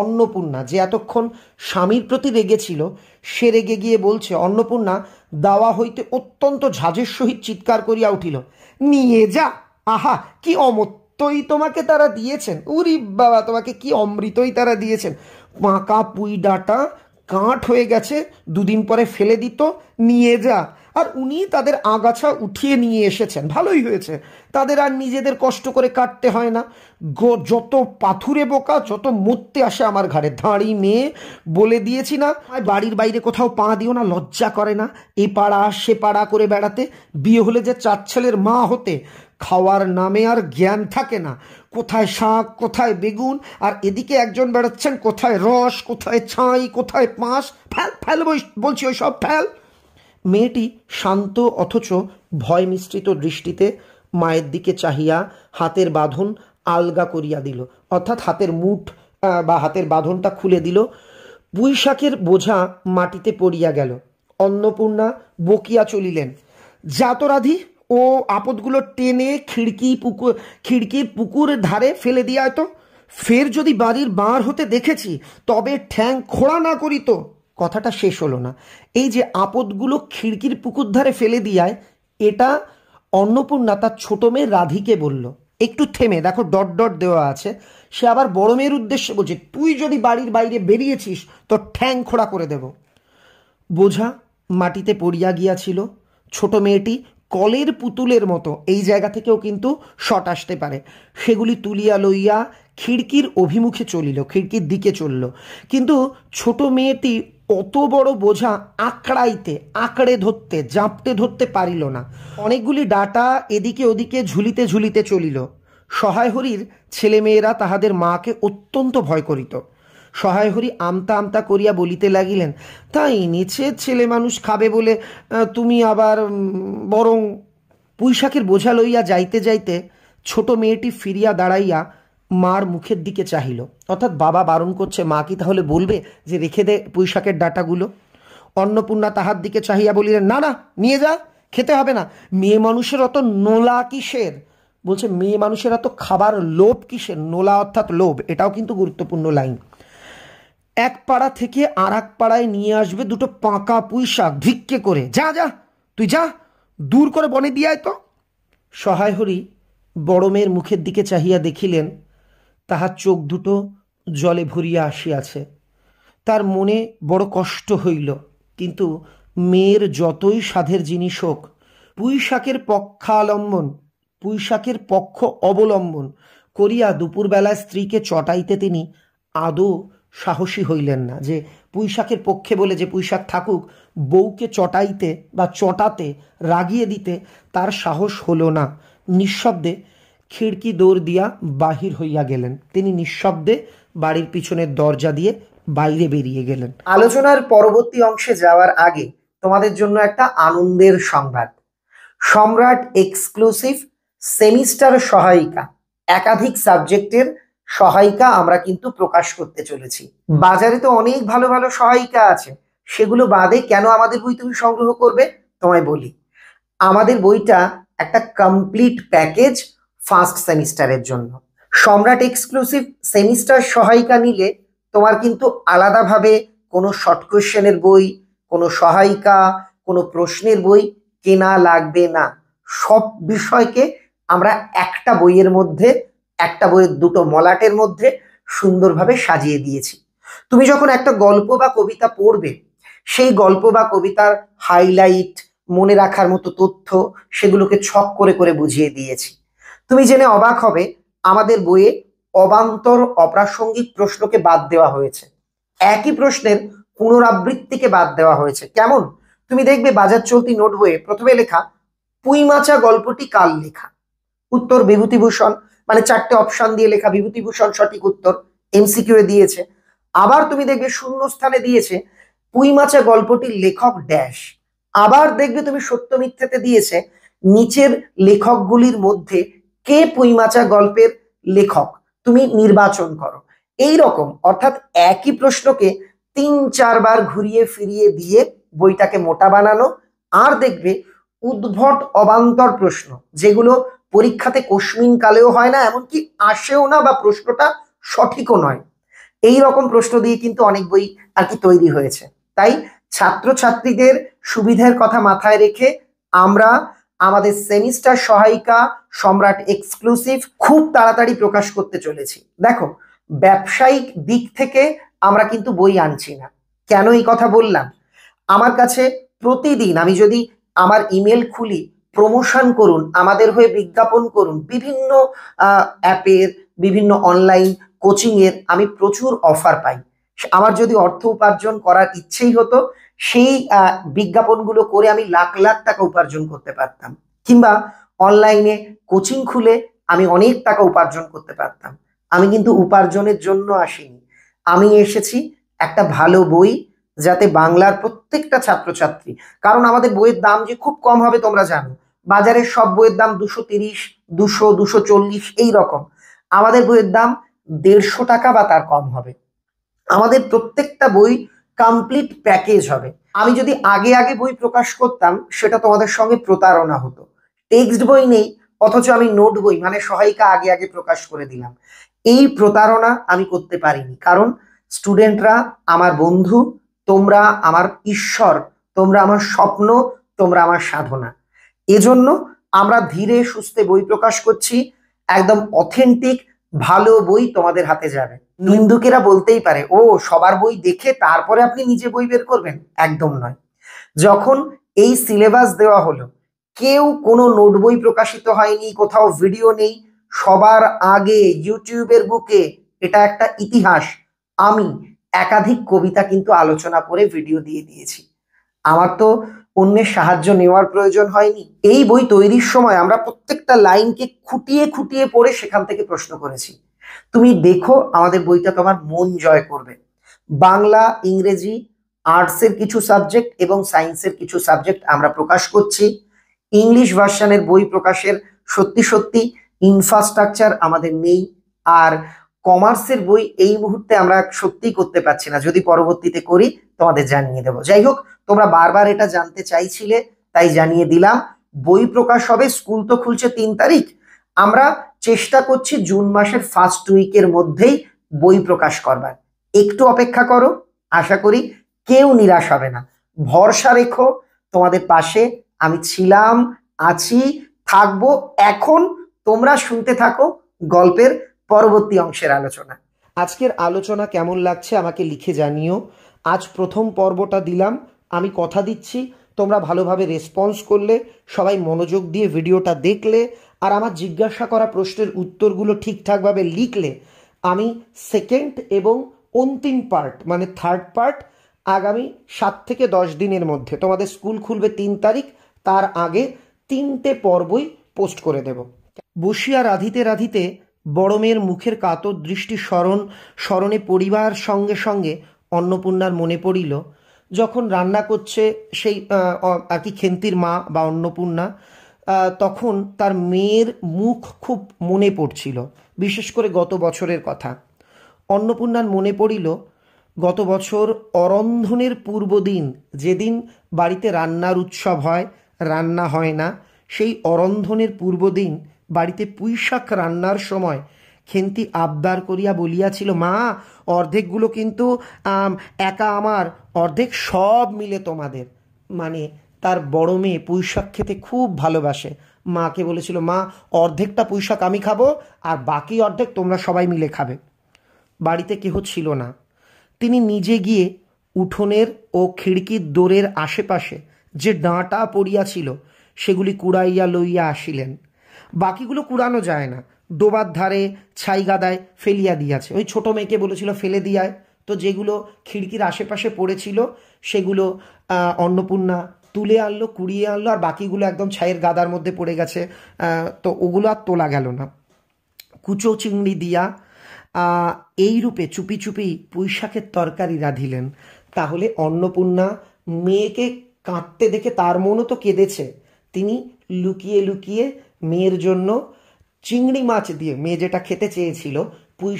[SPEAKER 1] অন্নপূর্ণা যে এতক্ষণ স্বামীর প্রতি রেগেছিল সে রেগে গিয়ে বলছে অন্নপূর্ণা দাওয়া হইতে অত্যন্ত ঝাঁঝের সহিত চিৎকার করিয়া উঠিল নিয়ে যা আহা কি অমত্তই তোমাকে তারা দিয়েছেন উরি বাবা তোমাকে কি অমৃতই তারা দিয়েছেন পাঁকা পুই ডাটা কাঠ হয়ে গেছে দুদিন পরে ফেলে দিত নিয়ে যা আর উনি তাদের আগাছা উঠিয়ে নিয়ে এসেছেন ভালোই হয়েছে তাদের আর নিজেদের কষ্ট করে কাটতে হয় না যত পাথুরে বোকা যত মরতে আসে আমার ঘাড়ে দাঁড়ি মেয়ে বলে দিয়েছি না বাড়ির বাইরে কোথাও পা দিও না লজ্জা করে না এ পাড়া সে পাড়া করে বেড়াতে বিয়ে হলে যে চার ছেলের মা হতে খাওয়ার নামে আর জ্ঞান থাকে না কোথায় শাক কোথায় বেগুন আর এদিকে একজন বেড়াচ্ছেন কোথায় রস কোথায় ছাই কোথায় পাঁশ ফ্যাল ফ্যাল বলছি ওই সব ফ্যাল মেয়েটি শান্ত অথচ ভয় মিশ্রিত দৃষ্টিতে মায়ের দিকে চাহিয়া হাতের বাঁধন আলগা করিয়া দিল অর্থাৎ হাতের মুঠ বা হাতের বাঁধনটা খুলে দিল পুঁইশাকের বোঝা মাটিতে পড়িয়া গেল অন্নপূর্ণা বকিয়া চলিলেন জাতরাধি ও আপদগুলো টেনে খিড়কি পুকুর খিড়কির পুকুর ধারে ফেলে দিয়ে হয়তো ফের যদি বাড়ির বাঁর হতে দেখেছি তবে ঠ্যাং খোড়া না করি তো কথাটা শেষ হলো না এই যে আপদগুলো খিড়কির পুকুর ধারে ফেলে দিয়ায় এটা অন্নপূর্ণা তার ছোটো মেয়ে রাধিকে বলল একটু থেমে দেখো ডট ডট দেওয়া আছে সে আবার বড় মেয়ের উদ্দেশ্যে বলছে তুই যদি বাড়ির বাইরে বেরিয়েছিস তো ঠ্যাং খোড়া করে দেব বোঝা মাটিতে পড়িয়া গিয়াছিল ছোট মেয়েটি কলের পুতুলের মতো এই জায়গা থেকেও কিন্তু শট আসতে পারে সেগুলি তুলিয়া লইয়া খিড়কির অভিমুখে চলিল খিড়কির দিকে চলল কিন্তু ছোট মেয়েটি অত বড় বোঝা আঁকড়াইতে আঁকড়ে ধরতে জাঁপতে ধরতে পারিল না অনেকগুলি ডাটা এদিকে ওদিকে ঝুলিতে ঝুলিতে চলিল সহায় হরির ছেলেমেয়েরা তাহাদের মাকে অত্যন্ত ভয় করিত সহায়হরি আমতা আমতা করিয়া বলিতে লাগিলেন তাই নিচে ছেলে মানুষ খাবে বলে তুমি আবার বরং পুঁইশাকের বোঝা লইয়া যাইতে যাইতে ছোট মেয়েটি ফিরিয়া দাঁড়াইয়া মার মুখের দিকে চাহিল অর্থাৎ বাবা বারণ করছে মা কি তাহলে বলবে যে রেখে দে পুঁইশাকের ডাটাগুলো অন্নপূর্ণা তাহার দিকে চাহিয়া বলিলেন না না নিয়ে যা খেতে হবে না মেয়ে মানুষের অত নোলা কিসের বলছে মেয়ে মানুষের অত খাবার লোভ কিসের নোলা অর্থাৎ লোভ এটাও কিন্তু গুরুত্বপূর্ণ লাইন এক পাড়া থেকে আর এক পাড়ায় নিয়ে আসবে দুটো পাঁকা পুঁই শাক ধিক্কে করে যা যা তুই যা দূর করে বনে দিয়ে আয় তো সহায় হরি বড় মেয়ের মুখের দিকে চাহিয়া দেখিলেন তাহার চোখ দুটো জলে ভরিয়া আসিয়াছে তার মনে বড় কষ্ট হইল কিন্তু মেয়ের যতই সাধের জিনিস হোক পুঁই শাকের পক্ষালম্বন পুঁই শাকের পক্ষ অবলম্বন করিয়া দুপুরবেলায় স্ত্রীকে চটাইতে তিনি আদৌ সাহসী হইলেন না যে পুঁইশাকের পক্ষে বলে যে পুঁইশাক থাকুক বউকে চটাইতে বা চটাতে রাগিয়ে দিতে তার সাহস হলো না নিঃশব্দে খিড়কি দৌড় দিয়া বাহির হইয়া গেলেন তিনি নিঃশব্দে বাড়ির পিছনের দরজা দিয়ে বাইরে বেরিয়ে গেলেন আলোচনার পরবর্তী অংশে যাওয়ার আগে তোমাদের জন্য একটা আনন্দের সংবাদ সম্রাট এক্সক্লুসিভ সেমিস্টার সহায়িকা একাধিক সাবজেক্টের সহায়িকা আমরা কিন্তু প্রকাশ করতে চলেছি বাজারে তো অনেক ভালো ভালো সহায়িকা আছে সেগুলো বাদে কেন আমাদের বই তুমি সংগ্রহ করবে তোমায় বলি আমাদের বইটা একটা কমপ্লিট প্যাকেজ ফার্স্ট সেমিস্টারের জন্য সম্রাট এক্সক্লুসিভ সেমিস্টার সহায়িকা নিলে তোমার কিন্তু আলাদাভাবে কোনো শর্ট কোয়েশ্চেনের বই কোনো সহায়িকা কোনো প্রশ্নের বই কেনা লাগবে না সব বিষয়কে আমরা একটা বইয়ের মধ্যে একটা বইয়ের দুটো মলাটের মধ্যে সুন্দরভাবে সাজিয়ে দিয়েছি তুমি যখন একটা গল্প বা কবিতা পড়বে সেই গল্প বা কবিতার হাইলাইট মনে রাখার মতো তথ্য সেগুলোকে ছক করে করে বুঝিয়ে দিয়েছি তুমি জেনে অবাক হবে আমাদের বইয়ে অবান্তর অপ্রাসঙ্গিক প্রশ্নকে বাদ দেওয়া হয়েছে একই প্রশ্নের পুনরাবৃত্তিকে বাদ দেওয়া হয়েছে কেমন তুমি দেখবে বাজার চলতি নোট বইয়ে প্রথমে লেখা পুইমাচা গল্পটি কাল লেখা উত্তর বিভূতিভূষণ মানে চারটে অপশন দিয়ে লেখা বিভূতিভূষণ সঠিক উত্তর এমসিকিউ এ দিয়েছে আবার তুমি দেখবে শূন্য স্থানে দিয়েছে পুইমাচা গল্পটির লেখক ড্যাশ আবার দেখবে তুমি সত্য মিথ্যাতে দিয়েছে নিচের লেখকগুলির মধ্যে কে পুইমাচা গল্পের লেখক তুমি নির্বাচন করো এই রকম অর্থাৎ একই প্রশ্নকে তিন চারবার ঘুরিয়ে ফিরিয়ে দিয়ে বইটাকে মোটা বানানো আর দেখবে উদ্ভট অবান্তর প্রশ্ন যেগুলো পরীক্ষাতে কস্মিন কালেও হয় না এমনকি আসেও না বা প্রশ্নটা সঠিকও নয় এই রকম প্রশ্ন দিয়ে কিন্তু অনেক বই আর কি তৈরি হয়েছে তাই ছাত্রছাত্রীদের সুবিধার কথা মাথায় রেখে আমরা আমাদের সেমিস্টার সহায়িকা সম্রাট এক্সক্লুসিভ খুব তাড়াতাড়ি প্রকাশ করতে চলেছি দেখো ব্যবসায়িক দিক থেকে আমরা কিন্তু বই আনছি না কেন এই কথা বললাম আমার কাছে প্রতিদিন আমি যদি আমার ইমেল খুলি প্রমোশন করুন আমাদের হয়ে বিজ্ঞাপন করুন বিভিন্ন অ্যাপের বিভিন্ন অনলাইন কোচিংয়ের আমি প্রচুর অফার পাই আমার যদি অর্থ উপার্জন করার ইচ্ছেই হতো সেই বিজ্ঞাপনগুলো করে আমি লাখ লাখ টাকা উপার্জন করতে পারতাম কিংবা অনলাইনে কোচিং খুলে আমি অনেক টাকা উপার্জন করতে পারতাম আমি কিন্তু উপার্জনের জন্য আসিনি আমি এসেছি একটা ভালো বই যাতে বাংলার প্রত্যেকটা ছাত্রছাত্রী কারণ আমাদের বইয়ের দাম যে খুব কম হবে তোমরা জানো বাজারে সব বইয়ের দাম দুশো তিরিশ দুশো দুশো চল্লিশ এইরকম আমাদের বইয়ের দাম দেড়শো টাকা বা তার কম হবে আমাদের প্রত্যেকটা বই কমপ্লিট প্যাকেজ হবে আমি যদি আগে আগে বই প্রকাশ করতাম সেটা তোমাদের সঙ্গে প্রতারণা হতো টেক্সট বই নেই অথচ আমি নোট বই মানে সহায়িকা আগে আগে প্রকাশ করে দিলাম এই প্রতারণা আমি করতে পারিনি কারণ স্টুডেন্টরা আমার বন্ধু তোমরা আমার ঈশ্বর তোমরা আমার স্বপ্ন তোমরা আমার সাধনা এজন্য আমরা ধীরে সুস্থে বই প্রকাশ করছি একদম অথেন্টিক ভালো বই তোমাদের হাতে যাবে নিন্দুকেরা বলতেই পারে ও সবার বই দেখে তারপরে আপনি নিজে বই বের করবেন একদম নয় যখন এই সিলেবাস দেওয়া হলো কেউ কোনো নোট বই প্রকাশিত হয়নি কোথাও ভিডিও নেই সবার আগে ইউটিউবের বুকে এটা একটা ইতিহাস আমি একাধিক কবিতা কিন্তু আলোচনা করে ভিডিও দিয়ে দিয়েছি আমার তো অন্যের সাহায্য নেওয়ার প্রয়োজন হয়নি এই বই তৈরির সময় আমরা প্রত্যেকটা লাইনকে খুঁটিয়ে খুঁটিয়ে পড়ে সেখান থেকে প্রশ্ন করেছি তুমি দেখো আমাদের বইটা তোমার মন জয় করবে বাংলা ইংরেজি আর্টসের কিছু সাবজেক্ট এবং সায়েন্সের কিছু সাবজেক্ট আমরা প্রকাশ করছি ইংলিশ ভার্সানের বই প্রকাশের সত্যি সত্যি ইনফ্রাস্ট্রাকচার আমাদের নেই আর কমার্সের বই এই মুহূর্তে আমরা সত্যিই করতে পারছি না যদি পরবর্তীতে করি তোমাদের জানিয়ে দেবো যাই হোক তোমরা বারবার এটা জানতে চাইছিলে তাই জানিয়ে দিলাম বই প্রকাশ হবে স্কুল তো খুলছে তিন তারিখ আমরা চেষ্টা করছি জুন মাসের ফার্স্ট উইকের মধ্যেই বই প্রকাশ করবার একটু অপেক্ষা করো আশা করি কেউ নিরাশ হবে না ভরসা রেখো তোমাদের পাশে আমি ছিলাম আছি থাকবো এখন তোমরা শুনতে থাকো গল্পের পরবর্তী অংশের আলোচনা আজকের আলোচনা কেমন লাগছে আমাকে লিখে জানিও আজ প্রথম পর্বটা দিলাম আমি কথা দিচ্ছি তোমরা ভালোভাবে রেসপন্স করলে সবাই মনোযোগ দিয়ে ভিডিওটা দেখলে আর আমার জিজ্ঞাসা করা প্রশ্নের উত্তরগুলো ঠিকঠাকভাবে লিখলে আমি সেকেন্ড এবং অন্তিম পার্ট মানে থার্ড পার্ট আগামী সাত থেকে দশ দিনের মধ্যে তোমাদের স্কুল খুলবে তিন তারিখ তার আগে তিনটে পর্বই পোস্ট করে দেব বসিয়া রাধিতে রাধিতে বড় মেয়ের মুখের কাতর দৃষ্টি স্মরণ স্মরণে পরিবার সঙ্গে সঙ্গে অন্নপূর্ণার মনে পড়িল যখন রান্না করছে সেই আর কি খেন্তির মা বা অন্নপূর্ণা তখন তার মেয়ের মুখ খুব মনে পড়ছিল বিশেষ করে গত বছরের কথা অন্নপূর্ণার মনে পড়িল গত বছর অরন্ধনের পূর্বদিন যেদিন বাড়িতে রান্নার উৎসব হয় রান্না হয় না সেই অরন্ধনের পূর্বদিন দিন বাড়িতে পুঁইশাক রান্নার সময় খেন্তি আবদার করিয়া বলিয়াছিল মা অর্ধেকগুলো কিন্তু একা আমার অর্ধেক সব মিলে তোমাদের মানে তার বড় মেয়ে পুঁইশাক খেতে খুব ভালোবাসে মাকে বলেছিল মা অর্ধেকটা পুঁইশাক আমি খাবো আর বাকি অর্ধেক তোমরা সবাই মিলে খাবে বাড়িতে কেহ ছিল না তিনি নিজে গিয়ে উঠোনের ও খিড়কির দোরের আশেপাশে যে ডাঁটা পড়িয়াছিল সেগুলি কুড়াইয়া লইয়া আসিলেন বাকিগুলো কুড়ানো যায় না ডোবার ধারে ছাই গাদায় ফেলিয়া দিয়াছে ওই ছোট মেয়েকে বলেছিল ফেলে দিয়ায় তো যেগুলো খিড়কির আশেপাশে পড়েছিল সেগুলো অন্নপূর্ণা তুলে আনলো কুড়িয়ে আনলো আর বাকিগুলো একদম ছাইয়ের গাদার মধ্যে পড়ে গেছে তো ওগুলো আর তোলা গেল না কুচো চিংড়ি দিয়া এই রূপে চুপি চুপি পুঁইশাকের তরকারি রাঁধিলেন তাহলে অন্নপূর্ণা মেয়েকে কাঁদতে দেখে তার মনও তো কেঁদেছে তিনি লুকিয়ে লুকিয়ে মেয়ের জন্য চিংড়ি মাছ দিয়ে মেয়ে যেটা খেতে চেয়েছিল পুঁই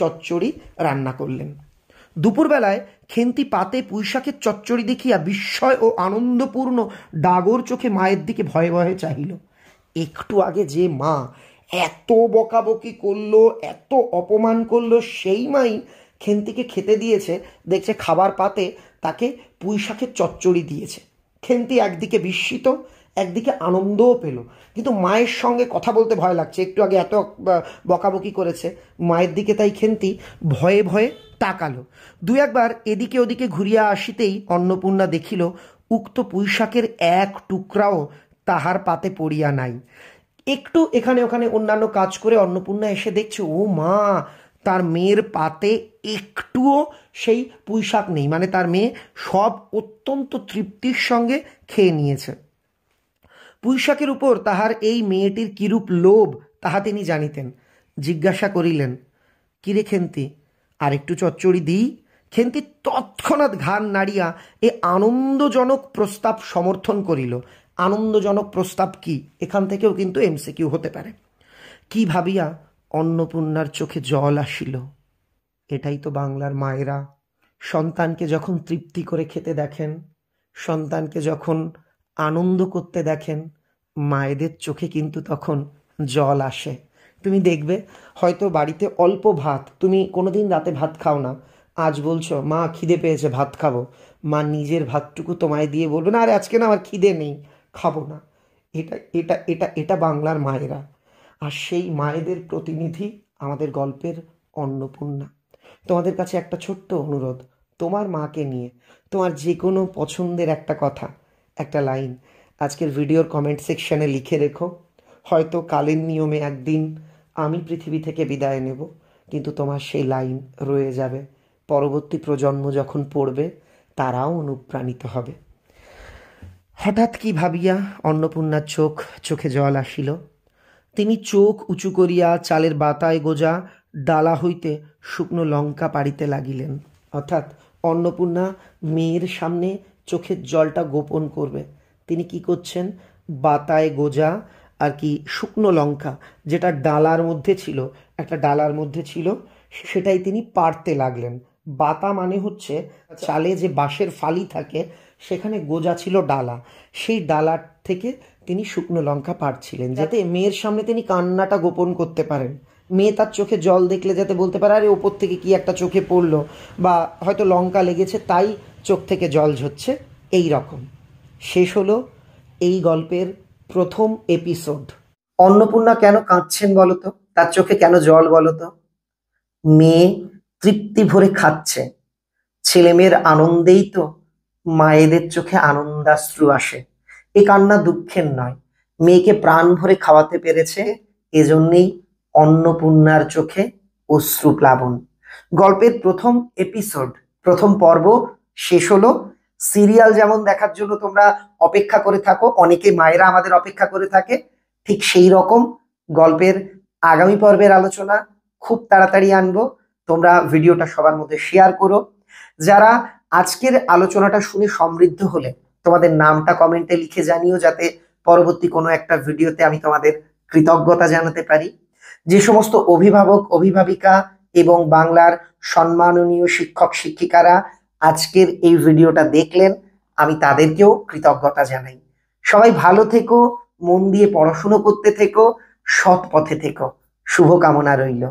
[SPEAKER 1] চচ্চড়ি রান্না করলেন দুপুরবেলায় খেন্তি পাতে পুঁইশাকের চচ্চড়ি দেখিয়া বিস্ময় ও আনন্দপূর্ণ ডাগর চোখে মায়ের দিকে ভয়ে ভয়ে চাহিল একটু আগে যে মা এত বকাবকি করলো এত অপমান করলো সেই মাই খেন্তিকে খেতে দিয়েছে দেখছে খাবার পাতে তাকে পুঁইশাকের চচ্চড়ি দিয়েছে খেন্তি একদিকে বিস্মিত একদিকে আনন্দও পেল কিন্তু মায়ের সঙ্গে কথা বলতে ভয় লাগছে একটু আগে এত বকাবকি করেছে মায়ের দিকে তাই খেন্তি ভয়ে ভয়ে তাকালো দু একবার এদিকে ওদিকে ঘুরিয়া আসিতেই অন্নপূর্ণা দেখিল উক্ত পুঁইশাকের এক টুকরাও তাহার পাতে পড়িয়া নাই একটু এখানে ওখানে অন্যান্য কাজ করে অন্নপূর্ণা এসে দেখছে ও মা তার মেয়ের পাতে একটুও সেই পুঁইশাক নেই মানে তার মেয়ে সব অত্যন্ত তৃপ্তির সঙ্গে খেয়ে নিয়েছে পুঁইশাকের উপর তাহার এই মেয়েটির কিরূপ লোভ তাহা তিনি জানিতেন জিজ্ঞাসা করিলেন কিরে খেন্তি আর একটু চচ্চড়ি দিই খেন্তি তৎক্ষণাৎ ঘান নাড়িয়া এ আনন্দজনক প্রস্তাব সমর্থন করিল আনন্দজনক প্রস্তাব কি এখান থেকেও কিন্তু এমসিকিউ হতে পারে কি ভাবিয়া অন্নপূর্ণার চোখে জল আসিল এটাই তো বাংলার মায়েরা সন্তানকে যখন তৃপ্তি করে খেতে দেখেন সন্তানকে যখন আনন্দ করতে দেখেন মায়েদের চোখে কিন্তু তখন জল আসে তুমি দেখবে হয়তো বাড়িতে অল্প ভাত তুমি কোনো দিন রাতে ভাত খাও না আজ বলছো মা খিদে পেয়েছে ভাত খাবো মা নিজের ভাতটুকু তোমায় দিয়ে বলবে না আর আজকে না আমার খিদে নেই খাবো না এটা এটা এটা এটা বাংলার মায়েরা আর সেই মায়েদের প্রতিনিধি আমাদের গল্পের অন্নপূর্ণা তোমাদের কাছে একটা ছোট্ট অনুরোধ তোমার মাকে নিয়ে তোমার যে কোনো পছন্দের একটা কথা একটা লাইন আজকের ভিডিওর কমেন্ট সেকশানে লিখে রেখো হয়তো কালের নিয়মে একদিন আমি পৃথিবী থেকে বিদায় নেব কিন্তু তোমার সেই লাইন রয়ে যাবে পরবর্তী প্রজন্ম যখন পড়বে তারাও অনুপ্রাণিত হবে হঠাৎ কি ভাবিয়া অন্নপূর্ণার চোখ চোখে জল আসিল তিনি চোখ উঁচু করিয়া চালের বাতায় গোজা ডালা হইতে শুকনো লঙ্কা পাড়িতে লাগিলেন অর্থাৎ অন্নপূর্ণা মেয়ের সামনে চোখের জলটা গোপন করবে তিনি কি করছেন বাতায় গোজা আর কি শুকনো লঙ্কা যেটা ডালার মধ্যে ছিল একটা ডালার মধ্যে ছিল সেটাই তিনি পারতে লাগলেন বাতা মানে হচ্ছে চালে যে বাঁশের ফালি থাকে সেখানে গোজা ছিল ডালা সেই ডালার থেকে তিনি শুকনো লঙ্কা পারছিলেন যাতে মেয়ের সামনে তিনি কান্নাটা গোপন করতে পারেন মেয়ে তার চোখে জল দেখলে যাতে বলতে পারে আরে ওপর থেকে কি একটা চোখে পড়লো বা হয়তো লঙ্কা লেগেছে তাই চোখ থেকে জল ঝরছে এই রকম শেষ হলো এই গল্পের প্রথম এপিসোড অন্নপূর্ণা কেন কাঁদছেন বলতো তার চোখে কেন জল বলতো মেয়ে তৃপ্তি ভরে খাচ্ছে ছেলেমেয়ের আনন্দেই তো মায়েদের চোখে আনন্দাশ্রু আসে এ কান্না দুঃখের নয় মেয়েকে প্রাণ ভরে খাওয়াতে পেরেছে এজন্যেই অন্নপূর্ণার চোখে অশ্রু প্লাবন গল্পের প্রথম এপিসোড প্রথম পর্ব শেষ হলো সিরিয়াল যেমন দেখার জন্য তোমরা অপেক্ষা করে থাকো অনেকে মায়েরা আমাদের অপেক্ষা করে থাকে ঠিক সেই রকম গল্পের আগামী পর্বের আলোচনা খুব তাড়াতাড়ি আনবো তোমরা ভিডিওটা সবার মধ্যে শেয়ার করো যারা আজকের আলোচনাটা শুনে সমৃদ্ধ হলে তোমাদের নামটা কমেন্টে লিখে জানিও যাতে পরবর্তী কোনো একটা ভিডিওতে আমি তোমাদের কৃতজ্ঞতা জানাতে পারি যে সমস্ত অভিভাবক অভিভাবিকা এবং বাংলার সম্মাননীয় শিক্ষক শিক্ষিকারা আজকের এই ভিডিওটা দেখলেন আমি তাদেরকেও কৃতজ্ঞতা জানাই সবাই ভালো থেকো মন দিয়ে পড়াশুনো করতে থেকো সৎ পথে থেকো শুভকামনা রইল